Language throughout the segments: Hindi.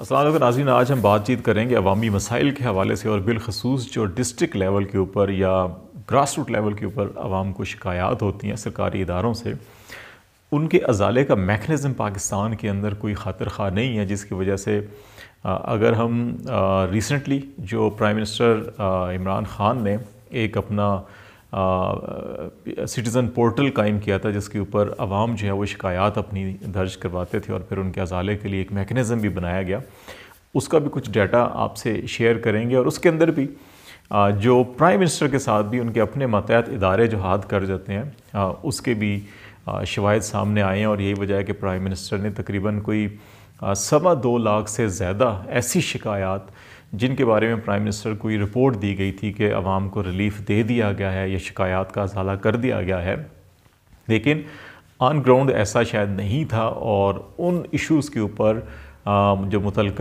असल नाजीन आज हम बातचीत करेंगे अवामी मसाइल के हवाले से और बिलखसूस जो डिस्ट्रिक्ट लेवल के ऊपर या ग्रास रूट लेवल के ऊपर आवाम को शिकायत होती हैं सरकारी इदारों से उनके अजाले का मेकनिज़म पाकिस्तान के अंदर कोई खातर खा नहीं है जिसकी वजह से अगर हम रिसेंटली जो प्राइम मिनिस्टर इमरान ख़ान ने एक अपना सिटीज़न पोर्टल कायम किया था जिसके ऊपर आवाम जो है वो शिकायत अपनी दर्ज करवाते थे और फिर उनके अजाले के लिए एक मेकनिज़म भी बनाया गया उसका भी कुछ डाटा आपसे शेयर करेंगे और उसके अंदर भी जो प्राइम मिनिस्टर के साथ भी उनके अपने मतहत इदारे जो हाथ कर जाते हैं उसके भी शवायद सामने आए हैं और यही वजह है कि प्राइम मिनिस्टर ने तकरीबन कोई सवा दो लाख से ज़्यादा ऐसी शिकायत जिनके बारे में प्राइम मिनिस्टर को ये रिपोर्ट दी गई थी कि आवाम को रिलीफ दे दिया गया है या शिकायत का अजाला कर दिया गया है लेकिन ऑन ग्राउंड ऐसा शायद नहीं था और उन इश्यूज़ के ऊपर जो मुतल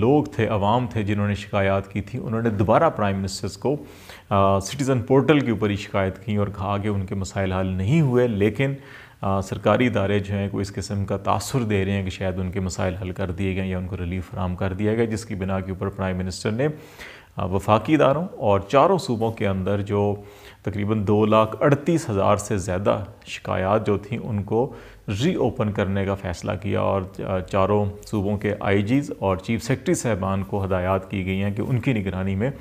लोग थे अवाम थे जिन्होंने शिकायत की थी उन्होंने दोबारा प्राइम मिनिस्टर्स को सिटीज़न पोर्टल के ऊपर ही शिकायत की और कहा कि उनके मसाइल हल नहीं हुए लेकिन सरकारी इदारे जो हैं कोई इस किस्म का तासर दे रहे हैं कि शायद उनके मसाइल हल कर दिए गए या उनको रिलीफ फ्राहम कर दिया गया जिसकी बिना के ऊपर प्राइम मिनिस्टर ने वफाकी इदारों और चारों सूबों के अंदर जो तकरीबन दो लाख अड़तीस हज़ार से ज़्यादा शिकायत जो थी उनको री ओपन करने का फ़ैसला किया और चारों सूबों के जीज़ और चीफ सेक्रटरी साहबान को हदायत की गई हैं कि उनकी निगरानी में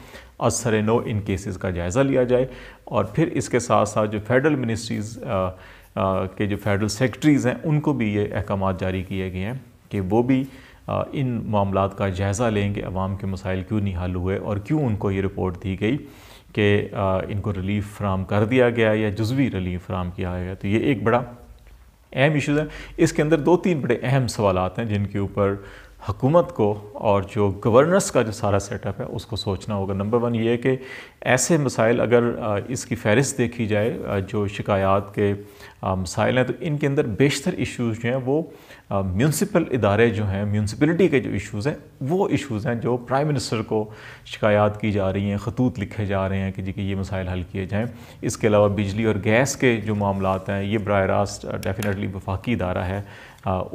असर नो इन केसेस का जायज़ा लिया जाए और फिर इसके साथ साथ जो फेडरल मिनिस्ट्रीज़ के जो फेडरल सेक्रेटरीज़ हैं उनको भी ये अहकाम जारी किए गए हैं कि वो भी इन मामला का जायज़ा लेंगे अवाम के मसाइल क्यों नहीं हल हुए और क्यों उनको ये रिपोर्ट दी गई कि इनको रिलीफ फ्राहम कर दिया गया या जजवी रिलीफ फ्राहम किया गया तो ये एक बड़ा अहम इशूज़ है इसके अंदर दो तीन बड़े अहम सवाल हैं जिनके ऊपर हुकूमत को और जो गवर्नर्स का जो सारा सेटअप है उसको सोचना होगा नंबर वन ये है कि ऐसे मसाइल अगर इसकी फहरिस्त देखी जाए जो शिकायात के मसाइल हैं तो इनके अंदर बेशतर इश्यूज जो हैं वो म्यूनसिपल इदारे जो हैं म्यूनसिपलिटी के जो इशूज़ हैं वो इशूज़ हैं जो प्राइम मिनिस्टर को शिकायत की जा रही हैं खतूत लिखे जा रहे हैं कि जी कि ये मसाइल हल किए जाएँ इसके अलावा बिजली और गैस के जो मामला हैं ये बर रास्त डेफिनेटली वफाकी इदारा है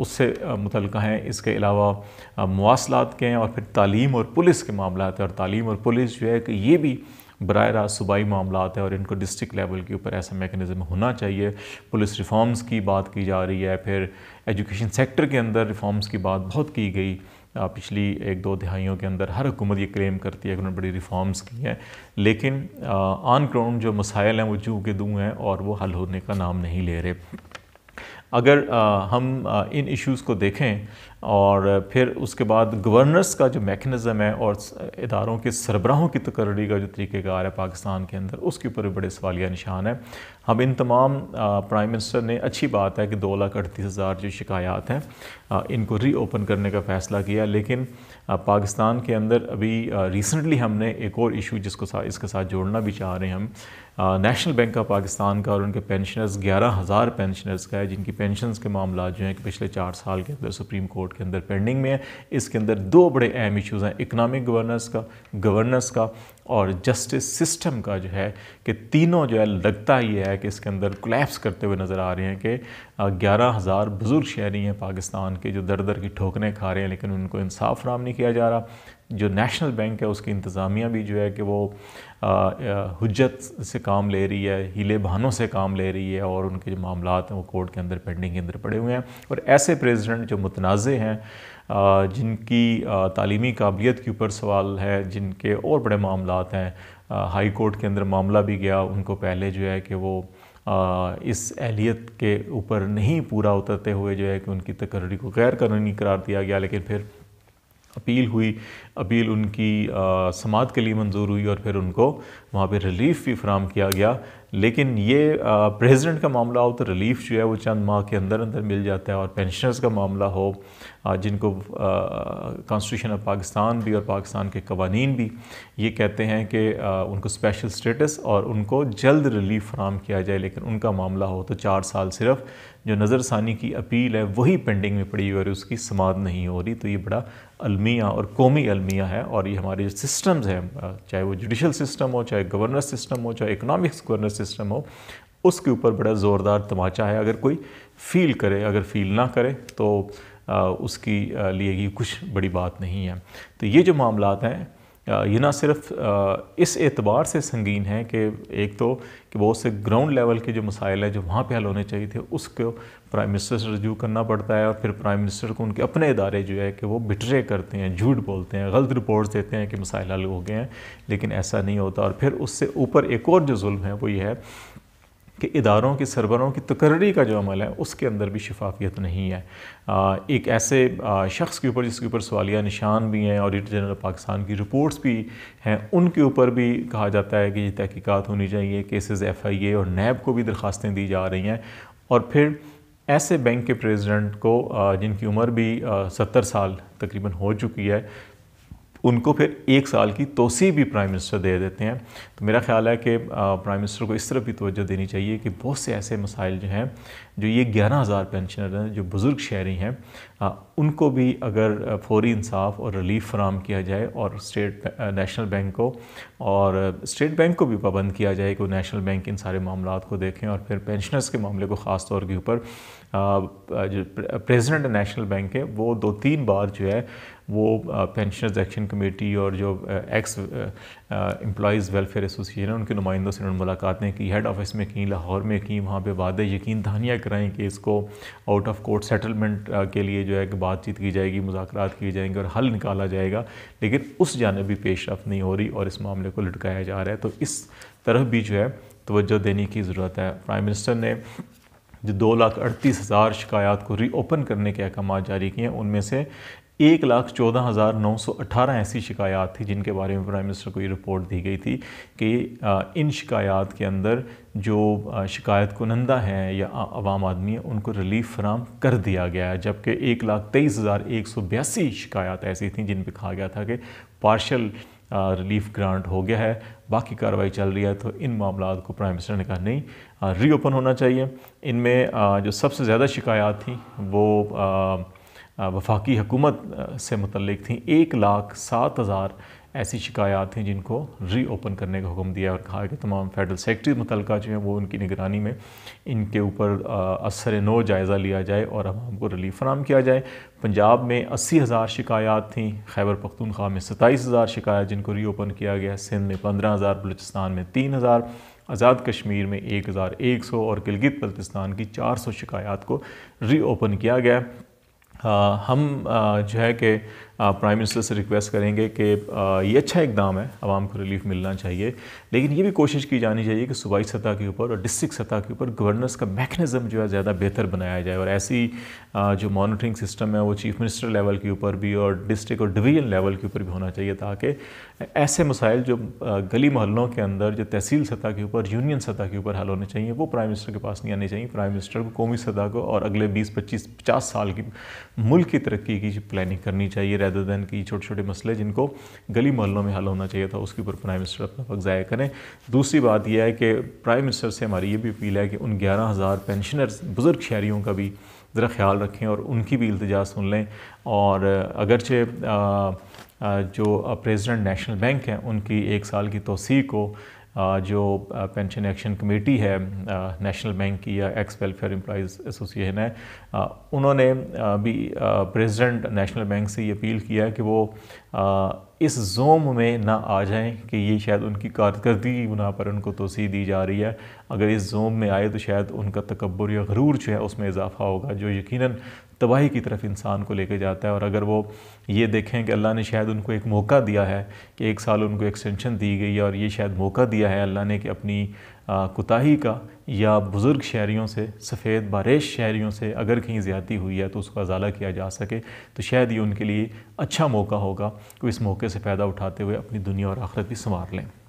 उससे मुतल हैं इसके अलावा मवासलात के हैं और फिर तालीम और पुलिस के मामला और तालीम और पुलिस जो है कि ये भी बर रास्त सूबाई मामला है और इनको डिस्ट्रिक्ट लेवल के ऊपर ऐसा मेकनिज़म होना चाहिए पुलिस रिफॉर्म्स की बात की जा रही है फिर एजुकेशन सेक्टर के अंदर रिफॉर्म्स की बात बहुत की गई पिछली एक दो दिहाइयों के अंदर हर हुकूमत ये क्लेम करती है कि उन्होंने बड़ी रिफॉर्म्स की हैं लेकिन ऑन ग्राउंड जो मसाइल हैं वो जू के दूँ हैं और वो हल होने का नाम नहीं ले रहे अगर हम इन इश्यूज़ को देखें और फिर उसके बाद गवर्नर्स का जो मेकनिज़म है और इदारों के सरबराहों की तकर्री का जो तरीक़ेकार है पाकिस्तान के अंदर उसके ऊपर भी बड़े सवालिया निशान है हम इन तमाम प्राइम मिनिस्टर ने अच्छी बात है कि दो लाख अड़तीस हज़ार जो शिकायात हैं इनको रीओपन करने का फ़ैसला किया लेकिन पाकिस्तान के अंदर अभी रिसेंटली हमने एक और इशू जिसको सा, इसके साथ जोड़ना भी चाह रहे हैं हम नेशनल बैंक ऑफ पाकिस्तान का और उनके पेंशनर्स ग्यारह हज़ार पेंशनर्स का है जिनकी पेंशन के मामला जो हैं कि पिछले चार साल के अंदर सुप्रीम कोर्ट के अंदर पेंडिंग में है इसके अंदर दो बड़े अहम इश्यूज़ हैं इकनॉमिक गवर्नेंस का गवर्नेंस का और जस्टिस सिस्टम का जो है कि तीनों जो है लगता ही है कि इसके अंदर क्लैप्स करते हुए नज़र आ रहे हैं कि ग्यारह हज़ार बुज़ुर्ग शहरी हैं पाकिस्तान के जो दर दर की ठोकरें खा रहे हैं लेकिन उनको इंसाफ फराम नहीं किया जा रहा जो नेशनल बैंक है उसकी इंतज़ामिया भी जो है कि वो हजत से काम ले रही है हीले बहानों से काम ले रही है और उनके जो मामला हैं वो कोर्ट के अंदर पेंडिंग के अंदर पड़े हुए हैं और ऐसे प्रेसिडेंट जो मुतनाज़ हैं जिनकी तालीमी काबिलियत के ऊपर सवाल है जिनके और बड़े मामला हैं हाई कोर्ट के अंदर मामला भी गया उनको पहले जो है कि वो इस एहलीत के ऊपर नहीं पूरा उतरते हुए जो है कि उनकी तकर्री को गैर कानूनी करार दिया गया लेकिन फिर अपील हुई अपील उनकी समात के लिए मंजूर हुई और फिर उनको वहाँ पे रिलीफ भी फ्राहम किया गया लेकिन ये प्रेसिडेंट का मामला हो तो रिलीफ जो है वो चंद माह के अंदर अंदर मिल जाता है और पेंशनर्स का मामला हो जिनको कॉन्स्टिट्यूशन ऑफ पाकिस्तान भी और पाकिस्तान के कवानीन भी ये कहते हैं कि उनको स्पेशल स्टेटस और उनको जल्द रिलीफ फ्राहम किया जाए लेकिन उनका मामला हो तो चार साल सिर्फ जो नज़रसानी की अपील है वही पेंडिंग में पड़ी हुई और उसकी समाध नहीं हो रही तो ये बड़ा अलमिया और कौमी अलमिया है और ये हमारे जो सिस्टम्स हैं चाहे वो जुडिशल सिस्टम हो चाहे गवर्नर सिस्टम हो चाहे इकनॉमिक्स गवर्नर सिस्टम हो उसके ऊपर बड़ा ज़ोरदार तमाचा है अगर कोई फील करे अगर फील ना करे तो उसकी लिए ये कुछ बड़ी बात नहीं है तो ये जो मामला हैं ये ना सिर्फ इस एतबार से संगीन है कि एक तो कि बहुत से ग्राउंड लेवल के जो मसाइल हैं जो वहाँ पे हल होने चाहिए थे उसको प्राइम मिनिस्टर से रजू करना पड़ता है और फिर प्राइम मिनिस्टर को उनके अपने इदारे जो है कि वो बिटरे करते हैं झूठ बोलते हैं गलत रिपोर्ट्स देते हैं कि मसाइल हल हो गए हैं लेकिन ऐसा नहीं होता और फिर उससे ऊपर एक और जो जुल्म है वो ये है कि इदारों के सरबरों की तकर्री का जो अमल है उसके अंदर भी शफाफियत नहीं है आ, एक ऐसे शख्स के ऊपर जिसके ऊपर सवालिया निशान भी हैं ऑडिटर जनरल पाकिस्तान की रिपोर्ट्स भी हैं उनके ऊपर भी कहा जाता है कि ये तहकीक़ात होनी चाहिए केसेस एफ आई ए और नैब को भी दरख्वास्तें दी जा रही हैं और फिर ऐसे बैंक के प्रेजिडेंट को जिनकी उम्र भी सत्तर साल तकरीबन हो चुकी है उनको फिर एक साल की तोसी भी प्राइम मिनिस्टर दे देते हैं तो मेरा ख्याल है कि प्राइम मिनिस्टर को इस तरफ भी तोज्जो देनी चाहिए कि बहुत से ऐसे मसाइल जो हैं जो ये ग्यारह हज़ार पेंशनर हैं जो बुज़ुर्ग शहरी हैं उनको भी अगर फौरी इंसाफ और रिलीफ फ्राहम किया जाए और स्टेट नेशनल बैंक को और स्टेट बैंक को भी पाबंद किया जाए कि नेशनल बैंक इन सारे मामला को देखें और फिर पेंशनर्स के मामले को ख़ास तौर के ऊपर जो प्रेजिडेंट नेशनल बैंक है वो दो तीन बार जो है वो पेंशनर्स एक्शन कमेटी और जो एक्स एम्प्लॉज़ वेलफेयर एसोसिएशन है उनके नुमाइंदों से उन्होंने मुलाकातें की हेड ऑफिस में की लाहौर में की वहाँ पे वादे यकीन दहानियाँ कराएं कि इसको आउट ऑफ कोर्ट सेटलमेंट के लिए जो है कि बातचीत की जाएगी मुजाकर किए जाएंगे और हल निकाला जाएगा लेकिन उस जानब भी पेश रफ्त नहीं हो रही और इस मामले को लटकाया जा रहा है तो इस तरफ भी जो है तोज्जो देने की ज़रूरत है प्राइम मिनिस्टर ने जो दो लाख अड़तीस हज़ार शिकायत को रीओपन करने के अहकाम जारी किए हैं उनमें से एक लाख चौदह हज़ार नौ सौ अठारह ऐसी शिकायत थी जिनके बारे में प्राइम मिनिस्टर को ये रिपोर्ट दी गई थी कि इन शिकायत के अंदर जो शिकायत कुनंदा हैं या आवाम आदमी है उनको रिलीफ फ्राहम कर दिया गया है जबकि एक लाख तेईस हज़ार एक सौ बयासी शिकायत ऐसी थी जिन पर कहा गया था कि पार्शल रिलीफ ग्रांट हो गया है बाकी कार्रवाई चल रही है तो इन मामला को प्राइम मिनिस्टर ने कहा नहीं रीओपन होना चाहिए इनमें जो सबसे ज़्यादा शिकायत थी वो वफाकी हुकूमत से मतलब थी एक लाख सात हज़ार ऐसी शिकायत हैं जिनको रीओपन करने का हुक्म दिया और कहा कि तमाम फेडरल सेक्रेटरी मुतल जो हैं वो उनकी निगरानी में इनके ऊपर असर नो जायज़ा लिया जाए और आवाम को रिलीफ फ्राहम किया जाए पंजाब में अस्सी हज़ार शिकायत थीं खैबर पख्तूनख्वा में सताईस हज़ार शिकायत जिनको रीओपन किया गया सिंध में पंद्रह हज़ार बलूचिस्तान में तीन हज़ार आज़ाद कश्मीर में एक हज़ार एक सौ और गिलगित बल्तिस्तान की चार सौ शिकायत को रीओपन किया गया आ, हम आ, जो है कि प्राइम मिनिस्टर से रिक्वेस्ट करेंगे कि ये अच्छा इकदाम है आवाम को रिलीफ मिलना चाहिए लेकिन ये भी कोशिश की जानी चाहिए कि सूबाई सतह के ऊपर और डिस्ट्रिक्ट सतह के ऊपर गवर्नर्स का मैकनिज़म जो है ज़्यादा बेहतर बनाया जाए और ऐसी जो मॉनिटरिंग सिस्टम है वो चीफ मिनिस्टर लेवल के ऊपर भी और डिस्ट्रिक्ट और डिवीजन लेवल के ऊपर भी होना चाहिए ताकि ऐसे मसाइल जो गली मोहल्लों के अंदर जो तहसील सतह के ऊपर यूनियन सतह के ऊपर हल होने चाहिए वो प्राइम मिनिस्टर के पास नहीं आने चाहिए प्राइम मिनिस्टर को कौमी सतह को और अगले बीस पच्चीस पचास साल की मुल्क की तरक्की की प्लानिंग करनी चाहिए रैदर दैन कि छोटे छोटे मसले जिनको गली मोहल्लों में हल होना चाहिए था उसके ऊपर प्राइम मिनिस्टर अपना वक्त ज़ाया करें दूसरी बात यह है कि प्राइम मिनिस्टर से हमारी ये भी अपील है कि उन ग्यारह हज़ार पेंशनर्स बुज़ुर्ग शहरीों का भी ज़रा ख्याल रखें और उनकी भी इल्तजा सुन लें और अगरचे जो प्रेसिडेंट नेशनल बैंक हैं उनकी एक साल की तोसी को जो पेंशन एक्शन कमेटी है नेशनल बैंक की या एक्स वेलफेयर एम्प्लॉज़ एसोसिएशन है उन्होंने भी प्रेसिडेंट नेशनल बैंक से ये अपील किया कि वो इस जोम में ना आ जाएं कि ये शायद उनकी कारकर्दगी की बुना पर उनको तोसी दी जा रही है अगर इस जोम में आए तो शायद उनका तकबर या गरूर जो है उसमें इजाफ़ा होगा जो यकीनन तबाही की तरफ इंसान को लेके जाता है और अगर वो ये देखें कि अल्लाह ने शायद उनको एक मौका दिया है कि एक साल उनको एक्सटेंशन दी गई है और ये शायद मौका दिया है अल्लाह ने कि अपनी कोताही का या बुज़ुर्ग शहरीों से सफ़ेद बारिश शहरीों से अगर कहीं ज़्यादी हुई है तो उसका अजाला किया जा सके तो शायद ये उनके लिए अच्छा मौका होगा कि तो इस मौके से फ़ायदा उठाते हुए अपनी दुनिया और आखरत भी संवार लें